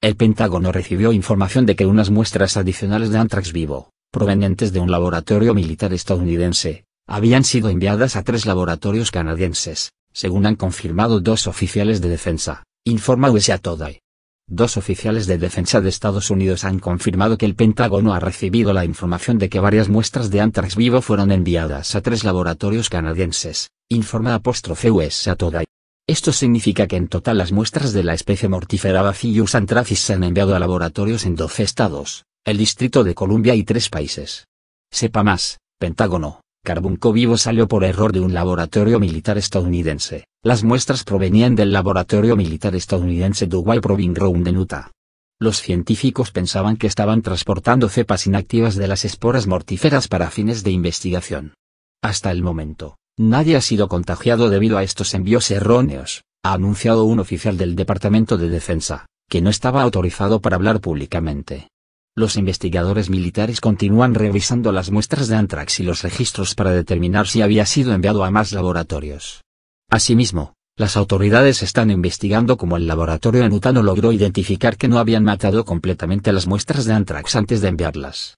El Pentágono recibió información de que unas muestras adicionales de antrax vivo, provenientes de un laboratorio militar estadounidense, habían sido enviadas a tres laboratorios canadienses, según han confirmado dos oficiales de defensa, informa USA Today. Dos oficiales de defensa de Estados Unidos han confirmado que el Pentágono ha recibido la información de que varias muestras de antrax vivo fueron enviadas a tres laboratorios canadienses, informa apóstrofe USA Today. Esto significa que en total las muestras de la especie mortífera Bacillus anthracis se han enviado a laboratorios en 12 estados, el Distrito de Columbia y tres países. Sepa más, Pentágono. Carbunco vivo salió por error de un laboratorio militar estadounidense. Las muestras provenían del laboratorio militar estadounidense Dubai Proving Ground de Utah. Los científicos pensaban que estaban transportando cepas inactivas de las esporas mortíferas para fines de investigación. Hasta el momento, Nadie ha sido contagiado debido a estos envíos erróneos, ha anunciado un oficial del Departamento de Defensa, que no estaba autorizado para hablar públicamente. Los investigadores militares continúan revisando las muestras de antrax y los registros para determinar si había sido enviado a más laboratorios. Asimismo, las autoridades están investigando cómo el laboratorio en Utah no logró identificar que no habían matado completamente las muestras de antrax antes de enviarlas.